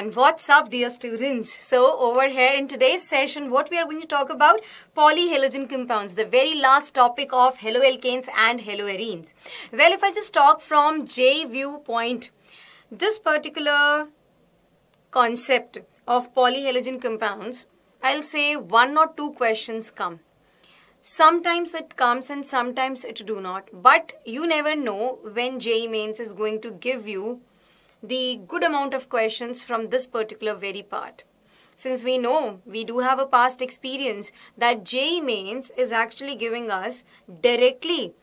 everyone. What's up, dear students? So, over here in today's session, what we are going to talk about polyhalogen compounds, the very last topic of haloalkanes and haloarenes. Well, if I just talk from J viewpoint, this particular concept of polyhalogen compounds, I'll say one or two questions come sometimes it comes and sometimes it do not but you never know when j mains is going to give you the good amount of questions from this particular very part. Since we know we do have a past experience that JE mains is actually giving us directly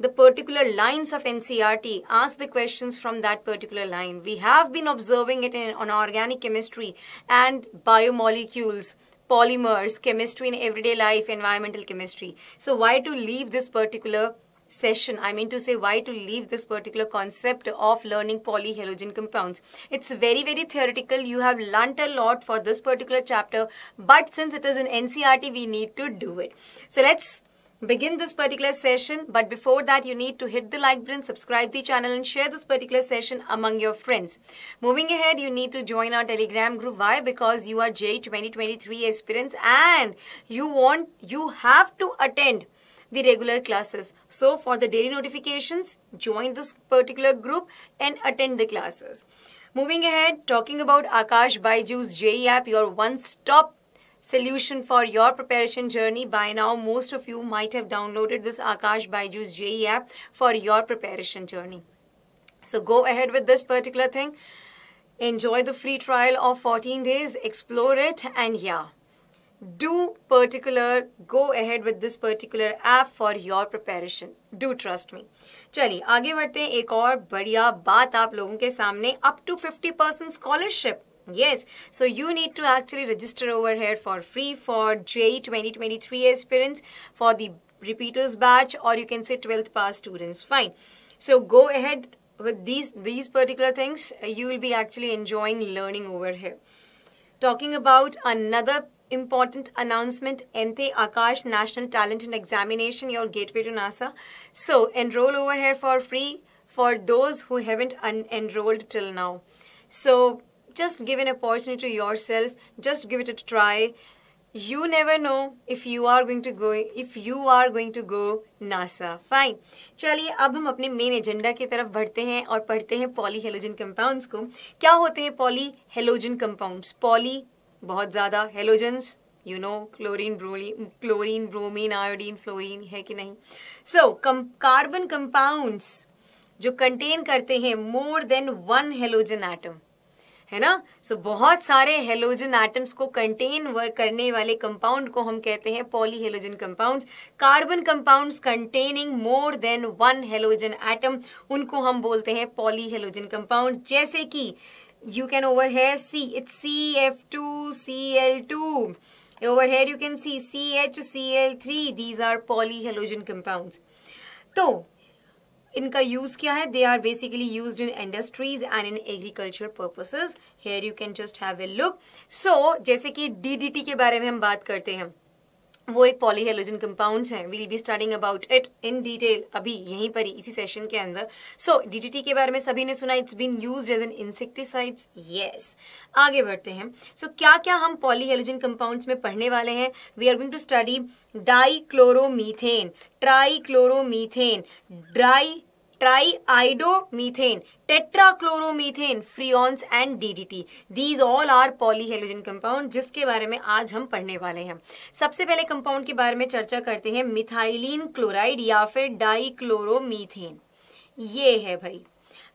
the particular lines of NCRT, ask the questions from that particular line. We have been observing it in, on organic chemistry and biomolecules, polymers, chemistry in everyday life, environmental chemistry. So why to leave this particular session. I mean to say why to leave this particular concept of learning polyhalogen compounds. It's very, very theoretical. You have learnt a lot for this particular chapter, but since it is an NCRT, we need to do it. So let's begin this particular session but before that you need to hit the like button subscribe the channel and share this particular session among your friends moving ahead you need to join our telegram group why because you are j 2023 aspirants and you want you have to attend the regular classes. So for the daily notifications, join this particular group and attend the classes. Moving ahead, talking about Akash Baiju's JE app, your one-stop solution for your preparation journey. By now, most of you might have downloaded this Akash Baiju's JE app for your preparation journey. So go ahead with this particular thing. Enjoy the free trial of 14 days, explore it, and yeah do particular go ahead with this particular app for your preparation do trust me चलिए आगे बढ़ते हैं एक और बढ़िया बात आप लोगों के सामने up to 50 percent scholarship Yes, so you need to actually register over here for free for JE 2023 aspirants for the repeaters batch or you can say 12th pass students. Fine. So go ahead with these these particular things. You will be actually enjoying learning over here. Talking about another important announcement ente Akash National Talent and Examination, your gateway to NASA. So enroll over here for free for those who haven't un enrolled till now. So just give an opportunity to yourself, just give it a try. You never know if you are going to go if you are going to go NASA. Fine. chaliye ab hum apne main agenda ki taraf badhte hain aur padhte hain polyhalogen compounds ko kya hote hain polyhalogen compounds poly बहुत ज़्यादा halogens you know chlorine ब्रोली chlorine bromine iodine fluorine है कि नहीं so कम carbon compounds जो contain करते हैं more than one halogen atom है ना सो so, बहुत सारे हेलोजन एटम्स को कंटेन करने वाले कंपाउंड को हम कहते हैं poly halogen compound carbon compound containing more than one halogen atom उनको हम बोलते हैं पॉली हेलोजन कंपाउंड जैसे कि you can over here see it's CF2Cl2 over here you can see CHCl3 these are polyhalogen compounds तो इनका use क्या है they are basically use in industries and in agriculture purposes here you can just have a look so जैसे कि DDT के बारे में हम बात करते हैं वो एक पॉलीहेलोजन कंपाउंड्स हैं will be starting about it in detail अभी यहीं पर ही इसी सेशन के अंदर सो so, डीडीटी के बारे में सभी ने सुना it's been use as an insecticides yes आगे बढ़ते हैं सो so, क्या क्या हम पॉलीहेलोजन कंपाउंड्स में पढ़ने वाले हैं we are going to study dichloromethane trichloromethane dry triiodomethane tetrachloromethane freons and DDT these all are polyhalogen compound जिसके बारे में आज हम पढ़ने वाले हैं सबसे पहले कंपाउंड के बारे में चर्चा करते हैं मिथाइलिन क्लोराइड या फिर डाइक्लोरोमीथेन ये है भाई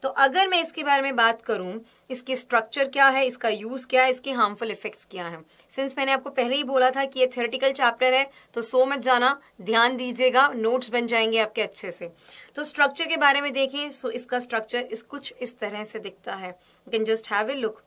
तो अगर मैं इसके बारे में बात करूं इसके स्ट्रक्चर क्या है इसका यूज क्या है इसके हार्मफुल इफेक्ट्स क्या हैं सिंस मैंने आपको पहले ही बोला था कि ये थेरेटिकल चैप्टर है तो सो मत जाना ध्यान दीजिएगा नोट्स बन जाएंगे आपके अच्छे से तो स्ट्रक्चर के बारे में देखें सो इसका स्ट्रक्चर इस कुछ इस तरह से दिखता है you can just have a look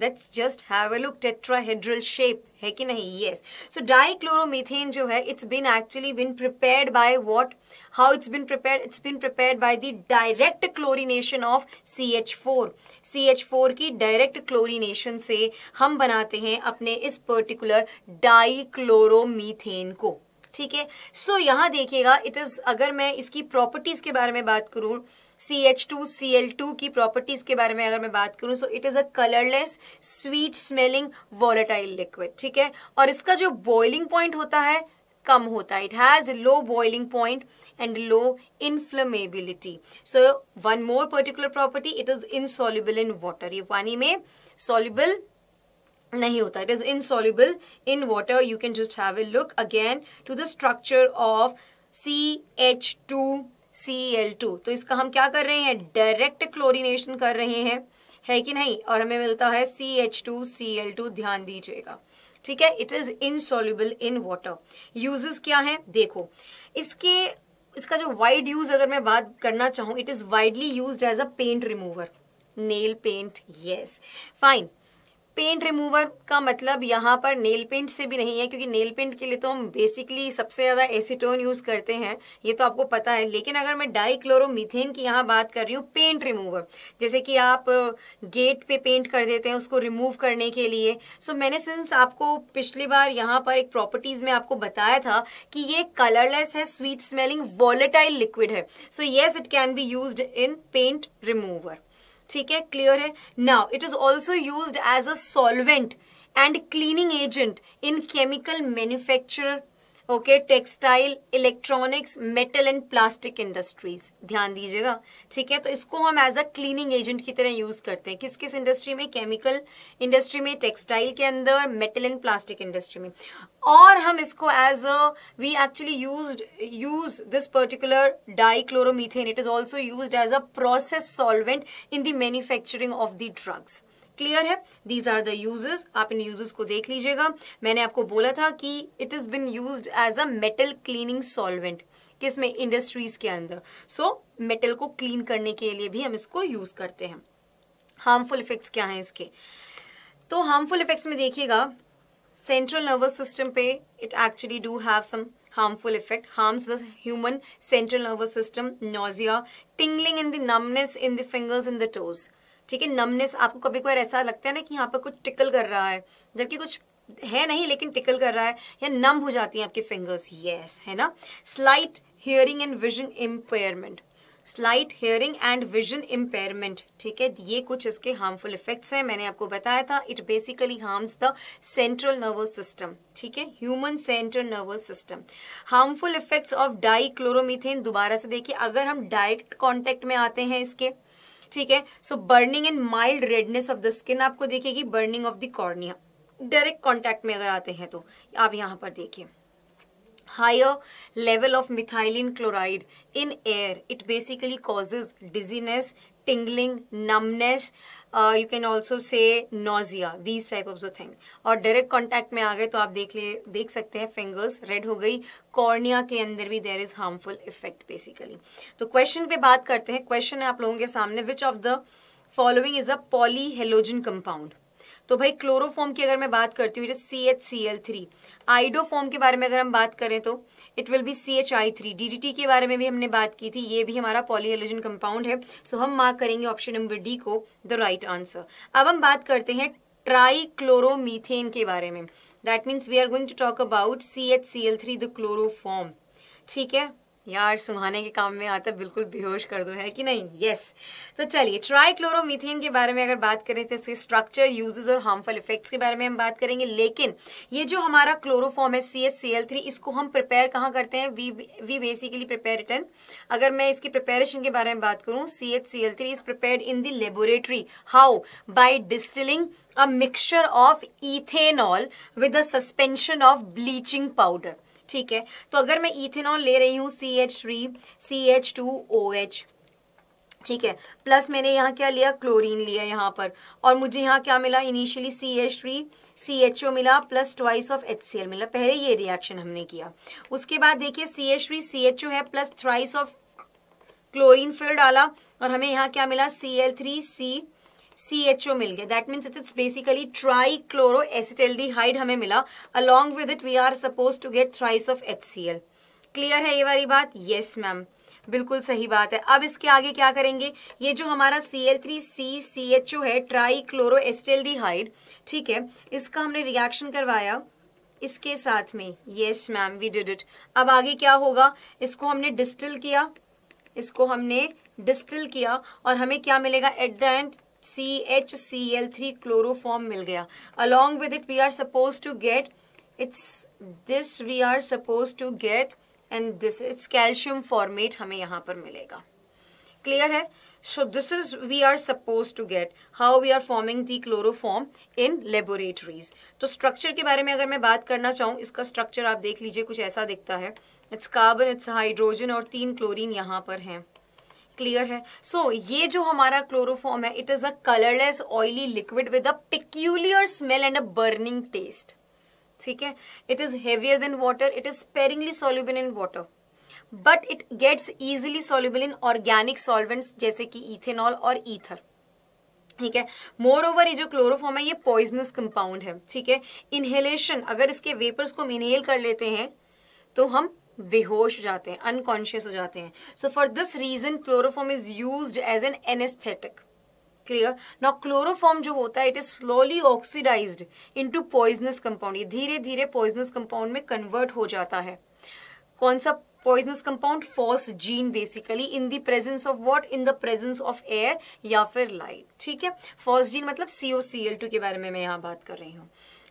let's just have a look tetrahedral shape है कि नहीं यस सो डाइक्लोरोमीथेन जो है it's been actually been prepared by what how it's been prepared it's been prepared by the direct prepared of C H four C H four की direct chlorination से हम बनाते हैं अपने इस पर्टिकुलर डाइक्लोरोमीथेन को ठीक है सो so, यहां देखिएगा इट इज अगर मैं इसकी प्रॉपर्टीज के बारे में बात करूं C H two C L two की प्रॉपर्टीज के बारे में अगर मैं बात करूं so it is a colourless sweet smelling volatile liquid ठीक है और इसका जो बॉइलिंग पॉइंट होता है कम होता है it has low boiling point and low inflammability so one more particular property it is insoluble in water ये पानी में सोल्यूबल नहीं होता it is insoluble in water you can just have a look again to the structure of C H two two तो इसका हम क्या कर रहे हैं डायरेक्ट क्लोरिनेशन कर रहे हैं है कि नहीं और हमें मिलता है एल टू ध्यान दीजिएगा ठीक है it is insoluble in water uses क्या है देखो इसके इसका जो वाइड यूज अगर मैं बात करना चाहूं it is widely use as a paint remover nail paint yes fine paint remover का मतलब यहाँ पर नेल पेंट से भी नहीं है क्योंकि नेल पेंट के लिए तो हम बेसिकली सबसे ज़्यादा एसीटोन यूज़ करते हैं ये तो आपको पता है लेकिन अगर मैं डाइक्लोरोमीथेन की यहाँ बात कर रही हूँ पेंट रिमूवर जैसे कि आप गेट uh, पे पेंट कर देते हैं उसको रिमूव करने के लिए सो so, मैंने सिंस आपको पिछली बार यहाँ पर एक प्रॉपर्टीज़ में आपको बताया था कि ये कलरलेस है स्वीट स्मेलिंग वॉलेटाइल लिक्विड है so yes it can be use in paint remover ठीक है क्लियर है now it is also use as a solvent and cleaning agent in chemical manufacture okay textile electronics metal and plastic industries ध्यान दीजिएगा ठीक है तो इसको हम एज अ क्लीनिंग एजेंट की तरह यूज करते हैं किस किस इंडस्ट्री में केमिकल इंडस्ट्री में टेक्सटाइल के अंदर मेटल एंड प्लास्टिक इंडस्ट्री में और हम इसको as a we actually use use this particular dichloromethane it is also use as a process solvent in the manufacturing of the drugs clear है these are the uses आप इन uses को देख लीजिएगा मैंने आपको बोला था कि it is been use as a metal cleaning solvent किसमें इंडस्ट्रीज के अंदर सो so, मेटल को क्लीन करने के लिए भी हम इसको यूज करते हैं हार्मफुल इफेक्ट्स क्या हैं इसके तो हार्मफुल इफेक्ट्स में देखिएगा सेंट्रल नर्वस सिस्टम पे it actually do have some harmful effect harm the human central nervous system nausea tingling in the numbness in the fingers in the toes ठीक है numbness आपको कभी कभी ऐसा लगता है ना कि यहाँ पर कुछ टिकल कर रहा है जबकि कुछ है नहीं लेकिन टिकल कर रहा है या नम हो जाती है आपके फिंगर्स यस है ना slight hearing and vision impairment slight hearing and vision impairment ठीक है ये कुछ इसके हार्मफुल इफेक्ट्स हैं मैंने आपको बताया था it basically harms the central nervous system ठीक है human central nervous system harmful effects of dichloromethane दोबारा से देखिए अगर हम डायरेक्ट कॉन्टेक्ट में आते हैं इसके ठीक है so burning and mild redness of the skin आपको देखेगी burning of the cornea direct contact में अगर आते हैं तो आप यहां पर देखिए higher level of methylene chloride in air it basically causes dizziness tingling numbness you can also say nausea these type of the thing और डायरेक्ट कॉन्टेक्ट में आ गए तो आप देख ले देख सकते हैं फिंगर्स रेड हो गई कॉर्निया के अंदर भी there is harmful effect basically तो क्वेश्चन पे बात करते हैं क्वेश्चन है आप लोगों के सामने which of the following is a poly halogen compound तो भाई क्लोरोफॉर्म की अगर मैं बात करती हूँ C H C L three iodoform के बारे में अगर हम बात करें तो it will be C H I three D D T के बारे में भी हमने बात की थी ये भी हमारा पॉलीहेलोजन कंपाउंड है सो so हम मार्क करेंगे ऑप्शन नंबर डी को द राइट आंसर अब हम बात करते हैं ट्राईक्लोरोमीथेन के बारे में that means we are going to talk about C H C L three the chloroform ठीक है यार सुहाने के काम में आता बिल्कुल बेहोश कर दो है कि नहीं यस yes. तो चलिए ट्राई क्लोरोमीथेन के बारे में अगर बात करें तो इसके स्ट्रक्चर यूजेस और हार्मफुल इफेक्ट्स के बारे में हम बात करेंगे लेकिन ये जो हमारा क्लोरोफॉर्म है C S C L three इसको हम प्रिपेयर कहाँ करते हैं we we basically prepare return अगर मैं इसकी प्रिपेरेशन के बारे में बात करूँ C H C L three is prepare in the laboratory how by distilling a mixture of ethanol with a suspension of bleaching powder ठीक है तो अगर मैं इथेनॉल ले रही हूँ C H three C H two O H ठीक है प्लस मैंने यहाँ क्या लिया क्लोरीन लिया यहाँ पर और मुझे यहाँ क्या मिला initially C H three C H O मिला plus twice of H C L मिला पहले ये रिएक्शन हमने किया उसके बाद देखिए C H three C H O है प्लस थ्राइस ऑफ क्लोरीन फिर डाला और हमें यहाँ क्या मिला C L three C C H O मिल गया that means it's basically trichloro हमें मिला along with it we are suppose to get thrice of H C L clear है ये वाली बात येस मैम बिल्कुल सही बात है अब इसके आगे क्या करेंगे ये जो हमारा C L three C C H O है ट्राई क्लोरो हाइड ठीक है इसका हमने रिएक्शन करवाया इसके साथ में yes ma'am we did it अब आगे क्या होगा इसको हमने डिस्टिल किया इसको हमने डिस्टिल किया और हमें क्या मिलेगा at the end C H C L three chloroform मिल गया along with it we are suppose to get it's this we are suppose to get and this it's calcium formate हमें यहाँ पर मिलेगा क्लियर है so this is we are suppose to get how we are forming the chloroform in laboratories तो structure के बारे में अगर मैं बात करना चाहूँ इसका स्ट्रक्चर आप देख लीजिए कुछ ऐसा दिखता है इट्स कार्बन इट्स हाइड्रोजन और तीन क्लोरीन यहाँ पर हैं क्लियर है सो so, ये जो हमारा क्लोरोफॉर्म है it is a colourless oily liquid with a peculiar smell and a burning taste ठीक है it is heavier than water it is sparingly soluble in water but it gets easily soluble in organic solvents जैसे कि ethanol और ether ठीक है more over ये जो chloroform है ये पॉइजनस कंपाउंड है ठीक है इनहेलेशन अगर इसके वेपर्स को हम इनहेल कर लेते हैं तो हम बेहोश हो जाते हैं अनकॉन्शियस हो जाते हैं so for this reason chloroform is use as an anaesthetic clear now chloroform जो होता है it is slowly oxidised into poisonous compound ये धीरे धीरे पॉइजनस कंपाउंड में कन्वर्ट हो जाता है कौन सा poisonous compound phosgene basically in the presence of what in the presence of air या फिर लाइट ठीक है फॉस जीन मतलब एल टू के बारे में मैं यहाँ बात कर रही हूँ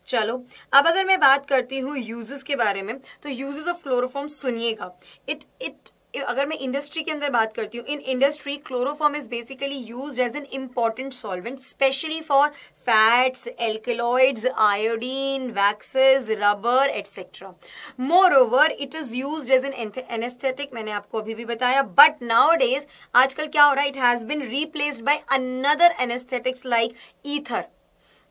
चलो अब अगर मैं बात करती हूँ यूजेस के बारे में तो यूजेस ऑफ क्लोरोफॉर्म सुनिएगा इट इट अगर मैं इंडस्ट्री के अंदर बात करती हूँ in industry chloroform is basically use as an important solvent specially for fats alkaloids iodine waxes rubber etcetera moreover it is use as an anaesthetic मैंने आपको अभी भी बताया बट नाउ डेज आजकल क्या हो रहा है it has been replaced by another anaesthetics like ether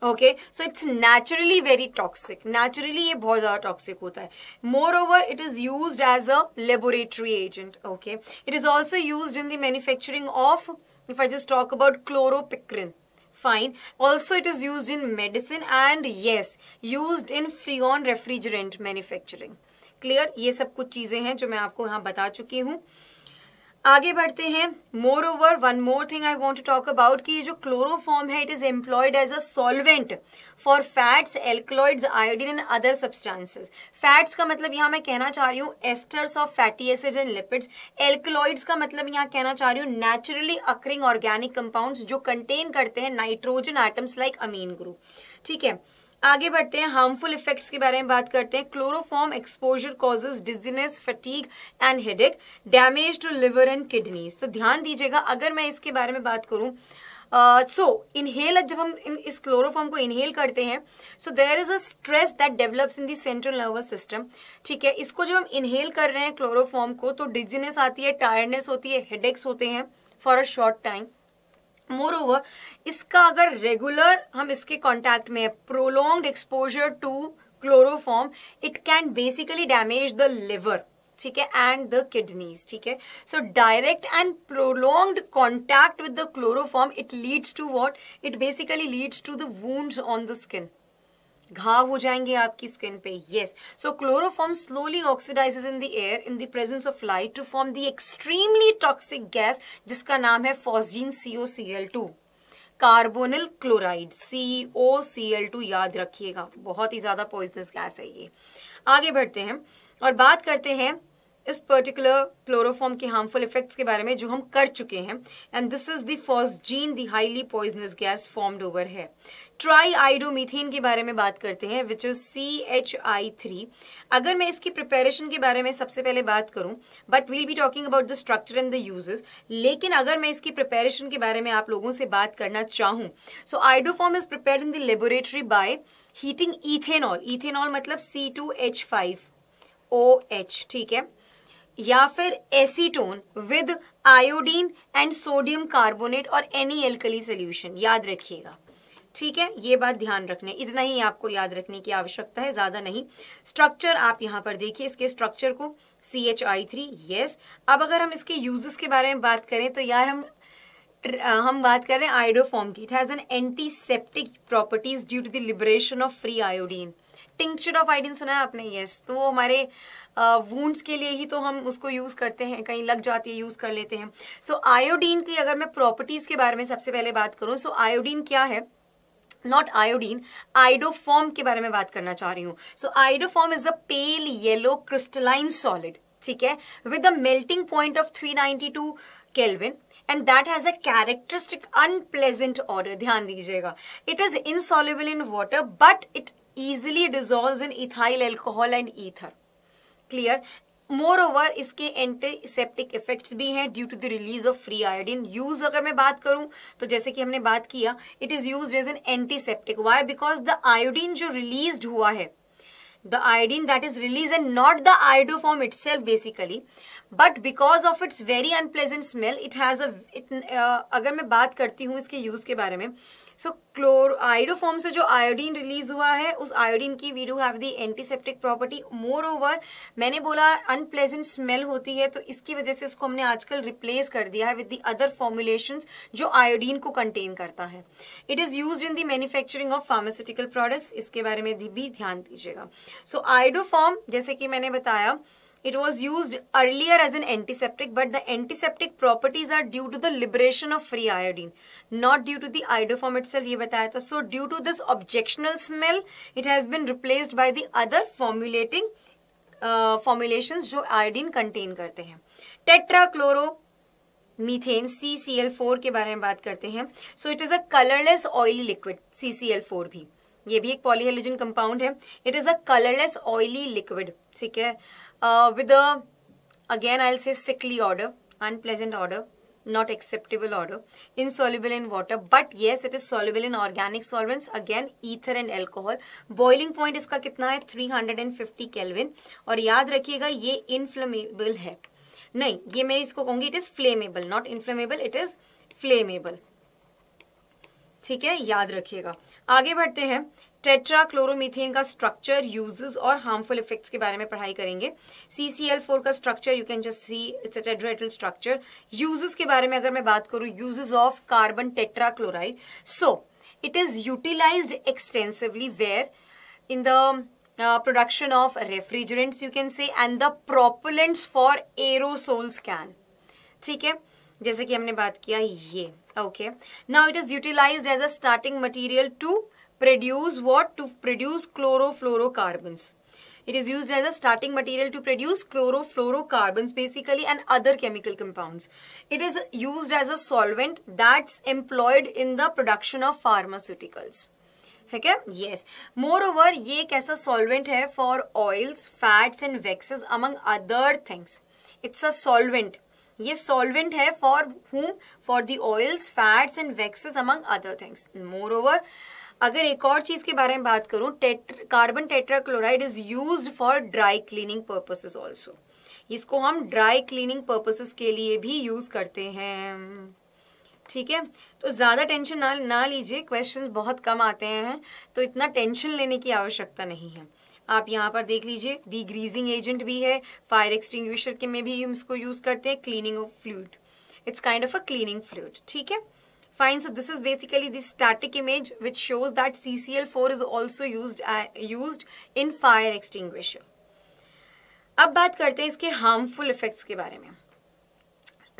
okay so it's naturally very toxic naturally ये बहुत ज़्यादा टॉक्सिक होता है moreover it is use as a laboratory agent okay it is also use in the manufacturing of if I just talk about chloropicrin fine also it is use in medicine and yes use in Freon refrigerant manufacturing clear ये सब कुछ चीजें हैं जो मैं आपको यहाँ बता चुकी हूं आगे बढ़ते हैं moreover one more thing I want to talk about कि ये जो क्लोरोफॉर्म है it is employed as a solvent for fats alkaloids iodine and other substances fats का मतलब यहाँ मैं कहना चाह रही हूँ esters of fatty acid and lipids alkaloids का मतलब यहाँ कहना चाह रही हूँ नेचुरली अक्रिंग ऑर्गेनिक कंपाउंड जो कंटेन करते हैं nitrogen items like amine group ठीक है आगे बढ़ते हैं हार्मफुल इफेक्ट्स के बारे में बात करते हैं chloroform exposure causes dizziness fatigue and headache damage to liver and kidneys तो ध्यान दीजिएगा अगर मैं इसके बारे में बात करूं सो uh, इनहेल so, जब हम इन, इस क्लोरोफॉर्म को इनहेल करते हैं so there is a stress that develops in the central nervous system ठीक है इसको जब हम इनहेल कर रहे हैं क्लोरोफॉर्म को तो डिजीनेस आती है टायर्डनेस होती है हेडेक्स होते हैं for a short time moreover इसका अगर रेगुलर हम इसके कॉन्टेक्ट में prolonged exposure to chloroform it can basically damage the liver ठीक है एंड द किडनीज ठीक है so direct and prolonged contact with the chloroform it leads to what it basically leads to the wounds on the skin घाव हो जाएंगे आपकी skin पे yes so chloroform slowly oxidises in the air in the presence of light to form the extremely toxic gas जिसका नाम है phosgene CO C L two carbonyl chloride CO C L two याद रखिएगा बहुत ही ज्यादा poisonous gas है ये आगे बढ़ते हैं और बात करते हैं इस पर्टिकुलर क्लोरोफॉर्म के हार्मफुल इफेक्ट्स के बारे में जो हम कर चुके हैं and this is the phosgene the highly poisonous gas formed over है ट्राई आइडोमीथेन के बारे में बात करते हैं which is C H I three अगर मैं इसकी प्रिपेरेशन के बारे में सबसे पहले बात करूं but we'll be talking about the structure and the uses लेकिन अगर मैं इसकी प्रिपेरेशन के बारे में आप लोगों से बात करना चाहूं so iodoform is prepare in the laboratory by heating ethanol ethanol मतलब C two H five O H ठीक है या फिर acetone with iodine and sodium carbonate और एनी एल्कली सोल्यूशन याद रखिएगा ठीक है ये बात ध्यान रखने इतना ही आपको याद रखने की आवश्यकता है ज्यादा नहीं स्ट्रक्चर आप यहाँ पर देखिए इसके स्ट्रक्चर को C H I three yes अब अगर हम इसके यूजेस के बारे में बात करें तो यार हम हम बात कर रहे हैं आयोडोफॉर्म की it has an antiseptic properties due to the liberation of free iodine tincture of iodine सुना है आपने यस yes. तो वो हमारे वूंड्स के लिए ही तो हम उसको यूज़ करते हैं कहीं लग जाती है यूज़ कर लेते हैं सो so, आयोडीन की अगर मैं प्रॉपर्टीज़ के बारे में सबसे पहले बात करूँ सो so, आयोडीन क्या है नॉट आयोडीन आइडोफॉर्म के बारे में बात करना चाह रही हूं so iodoform is a pale yellow crystalline solid ठीक है with a melting point of 392 kelvin and that has a characteristic unpleasant odor dhyan dijiyega it is insoluble in water but it easily dissolves in ethyl alcohol and ether clear moreover इसके antiseptic effects भी हैं due to the release of free iodine use अगर मैं बात करूं तो जैसे कि हमने बात किया it is use as an antiseptic why because the iodine जो रिलीज हुआ है the iodine that is release and not the iodo itself itself basically but because of its very unpleasant smell it has अगर मैं बात करती हूँ इसके use के बारे में सो क्लोर आयोडोफॉर्म से जो आयोडीन रिलीज हुआ है उस आयोडीन की we do have the antiseptic property moreover मैंने बोला अनप्लेजेंट स्मेल होती है तो इसकी वजह से इसको हमने आजकल रिप्लेस कर दिया है विद दी अदर फॉर्मुलेशन जो आयोडीन को कंटेन करता है it is use in the manufacturing of pharmaceutical products इसके बारे में भी ध्यान दीजिएगा सो so, आयोडोफॉर्म जैसे कि मैंने बताया It was used earlier as an antiseptic, but the antiseptic properties are due to the liberation of free iodine, not due to the iodoform itself. ये बताया था. So due to this objectional smell, it has been replaced by the other formulating uh, formulations जो iodine contain करते हैं. Tetrachloro methane C C L four के बारे में बात करते हैं so it is a colourless oily liquid C C L four भी ये भी एक पॉलीहेलोजन कंपाउंड है it is a colourless oily liquid ठीक है uh, with a again I'll say sickly odor, unpleasant odor, not acceptable odor, insoluble in water, but yes, it is soluble in organic solvents, again ether and alcohol. Boiling point इसका कितना है 350 Kelvin और याद रखिएगा ये inflammable है नहीं ये मैं इसको कहूंगी it is flammable not inflammable it is flammable ठीक है याद रखिएगा आगे बढ़ते हैं टेट्रा क्लोरोमीथेन का स्ट्रक्चर यूजेस और हार्मफुल इफेक्ट्स के बारे में पढ़ाई करेंगे सी सी एल फोर का structure you can just see its tetrahedral structure uses के बारे में अगर मैं बात करूं uses of carbon tetrachloride so it is utilise extensively where in the production of refrigerants you can say and the propellants for aerosols can ठीक है जैसे कि हमने बात किया ये okay now it is utilise as a starting material to produce what? To produce chlorofluorocarbons. It is used as a starting material to produce chlorofluorocarbons basically and other chemical compounds. It is used as a solvent that's employed in the production of pharmaceuticals. ठीक है yes मोर ये एक ऐसा solvent है for oils fats and waxes among other things it's a solvent ये solvent है for um for the oils fats and waxes among other things moreover अगर एक और चीज के बारे में बात करूं टेट्र, carbon tetrachloride is use for dry cleaning purposes also इसको हम ड्राई क्लीनिंग पर्पसेस के लिए भी यूज करते हैं ठीक है तो ज़्यादा टेंशन ना ना लीजिए क्वेश्चन बहुत कम आते हैं तो इतना टेंशन लेने की आवश्यकता नहीं है आप यहाँ पर देख लीजिए डीग्रीजिंग एजेंट भी है फायर एक्सटिंग्विशर के में भी हम इसको यूज़ करते हैं cleaning of fluid it's kind of a cleaning fluid ठीक है Fine, so this is basically the static image which shows that CCl4 is also used, uh, used in fire extinguisher. अब बात करते हैं इसके हार्मफुल इफेक्ट्स के बारे में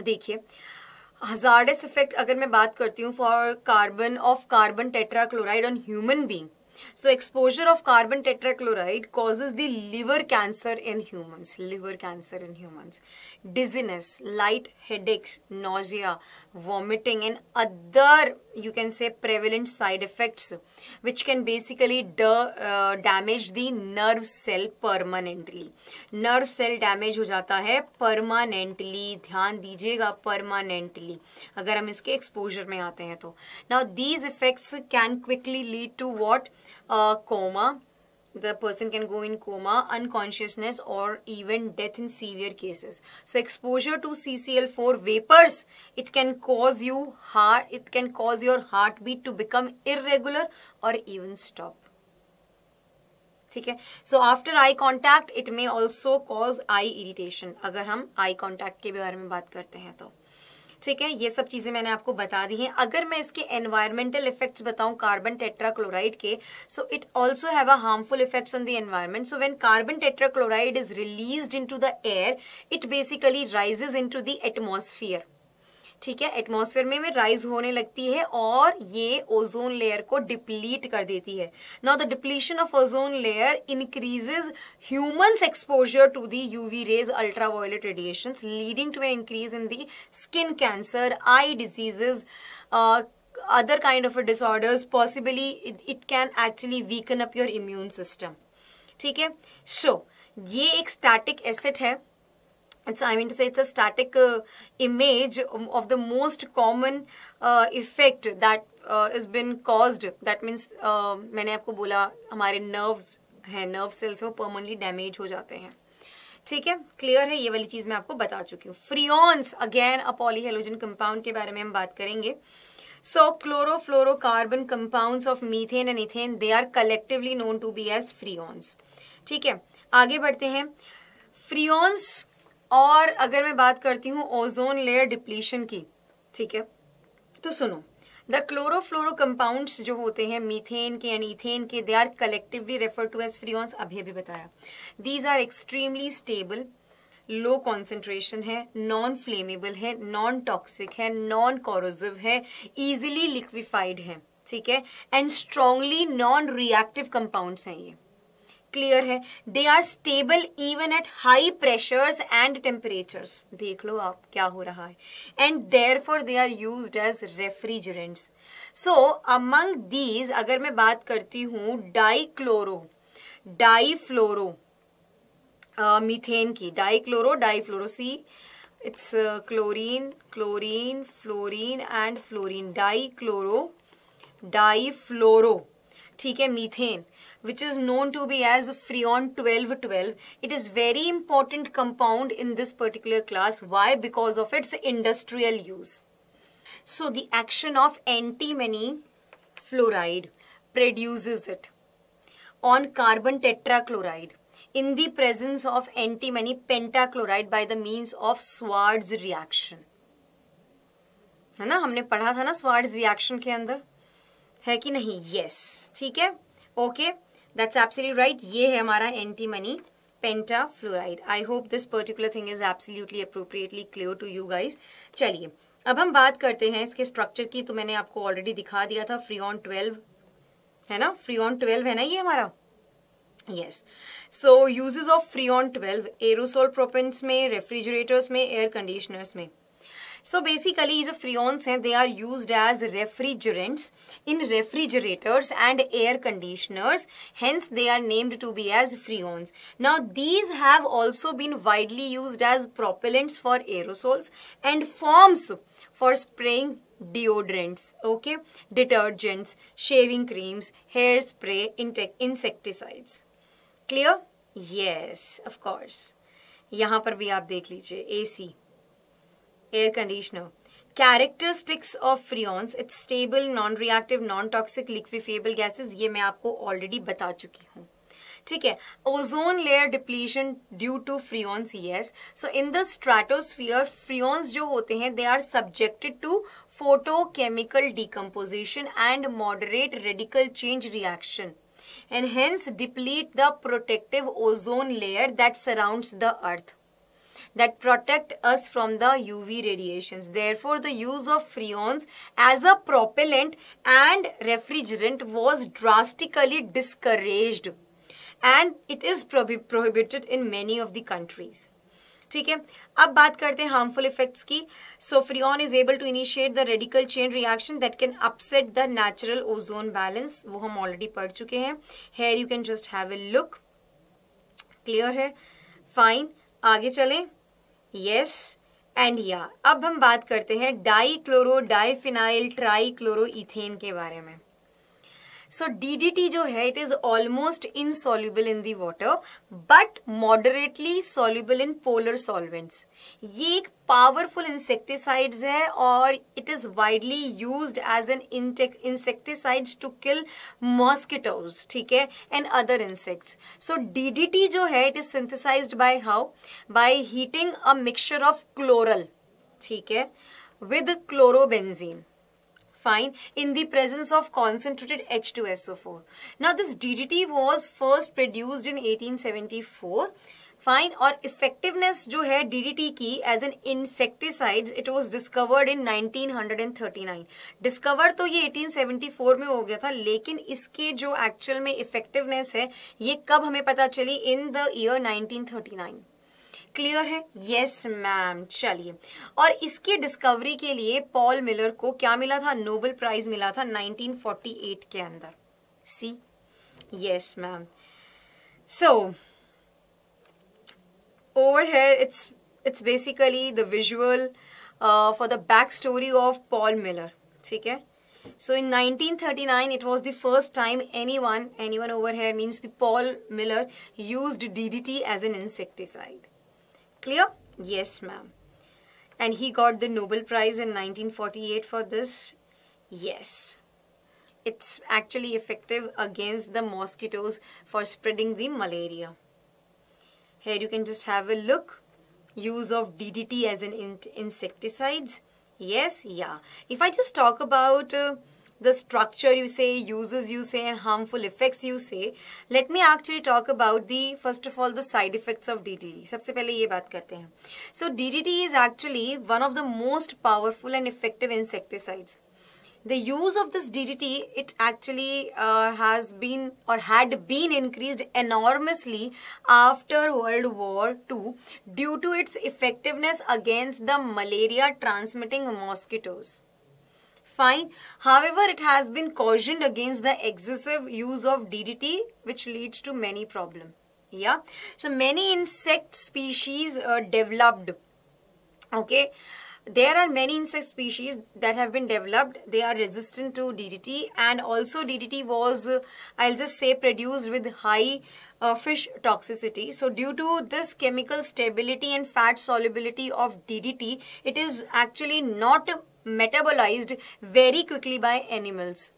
देखिए हजार्डस इफेक्ट अगर मैं बात करती हूँ for carbon of carbon tetrachloride on human being so exposure of carbon tetrachloride causes the liver cancer in humans liver cancer in humans dizziness light headaches nausea vomiting and other you can say prevalent side effects which can basically da, uh, damage the nerve cell permanently nerve cell damage ho jata hai permanently dhyan dijiyega permanently agar hum iske exposure mein aate hain to now these effects can quickly lead to what uh, coma the person can go in coma, unconsciousness or even death in severe cases. So exposure to CCl4 vapors, it can cause you heart, it can cause your heartbeat to become irregular or even stop. ठीक है so after eye contact it may also cause eye irritation अगर हम eye contact के बारे में बात करते हैं तो ठीक है ये सब चीजें मैंने आपको बता दी हैं अगर मैं इसके एनवायरमेंटल इफेक्ट्स बताऊं कार्बन टेट्राक्लोराइड के so it also have a harmful effects on the environment so when carbon tetrachloride is released into the air it basically rises into the atmosphere ठीक है एटमोसफेयर में, में राइज होने लगती है और ये ओजोन लेयर को डिप्लीट कर देती है now the depletion of ozone layer increases human exposure to the UV rays ultraviolet radiation leading to a increase in the skin cancer eye diseases other kind of disorders possibly it can actually weaken up your immune system ठीक है सो ये एक static asset है it's i mean to say it's a static uh, image of the most common uh, effect that uh, is been caused that means uh, मैंने आपको बोला हमारे nerves hain nerve cells wo permanently damage ho jate hain ठीक है clear है ये वाली चीज मैं आपको बता चुकी हूँ freons again a polyhalogen compound के बारे में हम बात करेंगे so chloro chlorofluorocarbon compounds of methane and ethane they are collectively known to be as freons ठीक है आगे बढ़ते हैं फ्रियॉन्स और अगर मैं बात करती हूँ ओजोन लेयर डिप्लीशन की ठीक है तो सुनो द क्लोरोफ्लोरो कंपाउंड्स जो होते हैं मीथेन के एंड ईथेन के they are collectively refer to as freons अभी अभी बताया these are extremely stable low concentration है नॉन फ्लेमेबल है नॉन टॉक्सिक है नॉन कॉरोजिव है इजिली लिक्विफाइड है ठीक है and strongly non reactive compounds हैं ये क्लियर है they are stable even at high pressures and temperatures देख लो आप क्या हो रहा है and therefore they are use as refrigerants so among these अगर मैं बात करती हूँ डाइक्लोरो डाइफ्लोरो मीथेन की dichloro see it's chlorine chlorine fluorine and fluorine dichloro difluoro ठीक है methane which is known to be as Freon 1212. It is very important compound in this particular class. Why? Because of its industrial use. So the action of antimony fluoride produces it on carbon tetrachloride in the presence of antimony pentachloride by the means of Swartz reaction. है ना हमने पढ़ा था ना के अंदर है कि नहीं yes. ठीक है okay. दैट्स एब्सोल्यूट राइट ये है हमारा antimony pentafluoride I hope this particular thing is absolutely appropriately clear to you guys चलिए अब हम बात करते हैं इसके स्ट्रक्चर की तो मैंने आपको ऑलरेडी दिखा दिया था फ्री ऑन ट्वेल्व है ना फ्री ऑन ट्वेल्व है ना ये हमारा yes so uses of freon twelve aerosol propellants में रेफ्रिजरेटर्स में एयर कंडीशनर्स में So basically, these freons they are used as refrigerants in refrigerators and air conditioners. Hence, they are named to be as freons. Now, these have also been widely used as propellants for aerosols and forms for spraying deodorants, okay, detergents, shaving creams, hairspray, insecticides. Clear? Yes, of course. यहाँ पर भी आप देख air conditioner. Characteristics of freons it's stable non reactive non toxic liquefiable gases ये मैं आपको already बता चुकी हूँ ठीक है ozone layer depletion due to freons yes so in the stratosphere freons जो होते हैं they are subjected to photochemical decomposition and moderate radical change reaction and hence deplete the protective ozone layer that surrounds the earth that protect us from the UV radiations. Therefore, the use of freons as a propellant and refrigerant was drastically discouraged and it is prohibited in many of the countries. ठीक है अब बात करते हैं harmful effects की so freon is able to initiate the radical chain reaction that can upset the natural ozone balance वो हम already पढ़ चुके हैं here you can just have a look clear है फाइन आगे चलें यस एंड या अब हम बात करते हैं dichloro diphenyl trichloro ethane के बारे में सो डीडीटी जो है it is almost insoluble in the water but moderately soluble in polar solvents ये एक पावरफुल इंसेक्टिसाइड्स है और it is widely use as an insecticides to kill mosquitoes ठीक है and other insects so DDT जो है it is synthesize by how by heating a mixture of chloral ठीक है with chlorobenzene fine in the presence of concentrated H2SO4. Now this DDT was first produced in 1874 fine और effectiveness जो है DDT की as an insecticide it was discovered in 1939 discover तो ये 1874 में हो गया था लेकिन इसके जो एक्चुअल में इफेक्टिवनेस है ये कब हमें पता चली इन द ईयर 1939 क्लियर है यस मैम चलिए और इसकी डिस्कवरी के लिए पॉल मिलर को क्या मिला था नोबेल प्राइज मिला था 1948 के अंदर see yes ma'am so over here it's it's basically the visual for the back story of Paul Miller ठीक है So in 1939, it was the first time anyone, anyone over here means the Paul Miller, used DDT as an insecticide. Clear? Yes, ma'am. And he got the Nobel Prize in 1948 for this? Yes. It's actually effective against the mosquitoes for spreading the malaria. Here you can just have a look. Use of DDT as an in insecticides. Yes, yeah. If I just talk about... Uh, the structure you say, uses you say, and harmful effects you say, let me actually talk about the, first of all, the side effects of DDT. सबसे पहले ये बात करते हैं. So DDT is actually one of the most powerful and effective insecticides. The use of this DDT, it actually uh, has been or had been increased enormously after World War II due to its effectiveness against the malaria transmitting mosquitoes fine. However, it has been cautioned against the excessive use of DDT which leads to many problem. Yeah. So many insect species are developed. Okay there are many insect species that have been developed. They are resistant to DDT and also DDT was, uh, I'll just say, produced with high uh, fish toxicity. So due to this chemical stability and fat solubility of DDT, it is actually not metabolized very quickly by animals.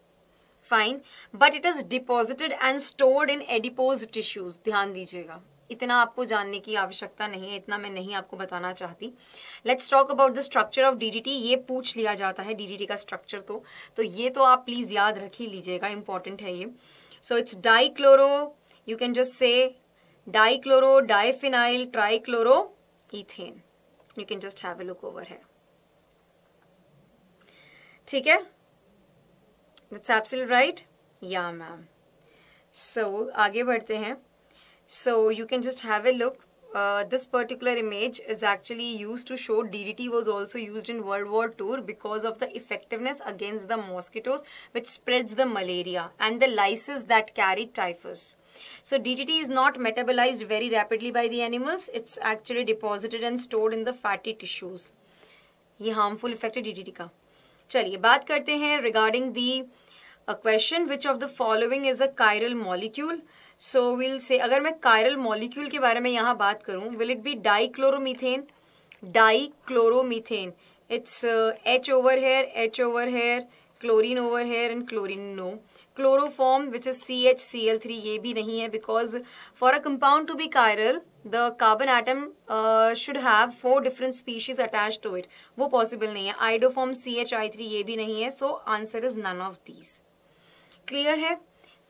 Fine. But it is deposited and stored in adipose tissues. Dhyan dijiyega. इतना आपको जानने की आवश्यकता नहीं है इतना मैं नहीं आपको बताना चाहती let's talk about the structure of DGT ये पूछ लिया जाता है डीजीटी का स्ट्रक्चर तो तो ये तो आप प्लीज़ याद रख ही लीजिएगा इंपॉर्टेंट है ये so it's dichloro you can just say dichloro diphenyl trichloro ethane you can just have a look over है ठीक है इट्स एप्सिल राइट या मैम सो आगे बढ़ते हैं So you can just have a look. Uh, this particular image is actually used to show DDT was also used in World War II because of the effectiveness against the mosquitoes which spreads the malaria and the lice that carry typhus. So DDT is not metabolized very rapidly by the animals. It's actually deposited and stored in the fatty tissues. ये harmful effect of DDT का. चलिए बात करते हैं regarding the a uh, question which of the following is a chiral molecule. So will say अगर मैं chiral molecule के बारे में यहाँ बात करूँ will it be dichloromethane it's H over here H over here chlorine over here and chlorine no chloroform which is C H C L three ये भी नहीं है because for a compound to be chiral the carbon atom should have four different species attach to it वो possible नहीं है iodoform C H I three ये भी नहीं है so answer is none of these clear है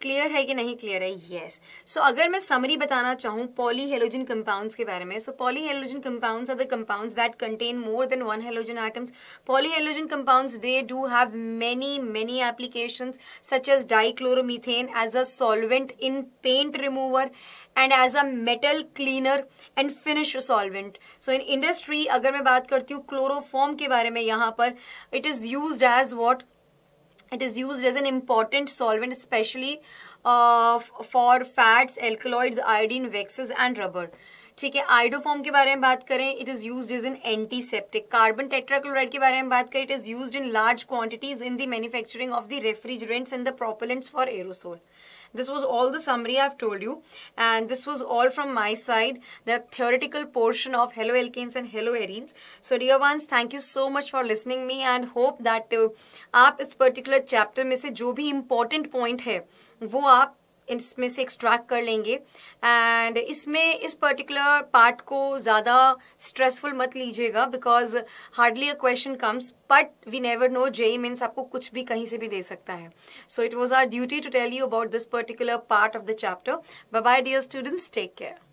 clear है कि नहीं क्लियर है यस yes. सो so, अगर मैं समरी बताना चाहूँ पॉली हेलोजन कंपाउंड्स के बारे में so polyhalogen compounds are the compounds that contain more than one halogen items polyhalogen compounds they do have many many applications such as dichloromethane as a solvent in paint remover and as a metal cleaner and finish solvent so in industry अगर मैं बात करती हूँ chloroform के बारे में यहाँ पर it is use as what It is used as an important solvent especially uh, for fats, alkaloids, iodine, waxes and rubber. ठीक है आइडोफॉर्म के बारे में बात करें it is use is in antiseptic carbon tetrachloride के बारे में बात करें it is use in large quantities in the manufacturing of the refrigerants and the propellants for aerosol this was all the summary I've told you and this was all from my side the theoretical portion of haloalkanes and haloarenes so dear ones thank you so much for listening me and hope that आप इस particular chapter में से जो भी important point है वो आप इसमें से एक्सट्रैक्ट कर लेंगे एंड इसमें इस पर्टिकुलर पार्ट को ज़्यादा स्ट्रेसफुल मत लीजिएगा because hardly a question comes but we never know JEE means आपको कुछ भी कहीं से भी दे सकता है so it was our duty to tell you about this particular part of the chapter bye dear students take care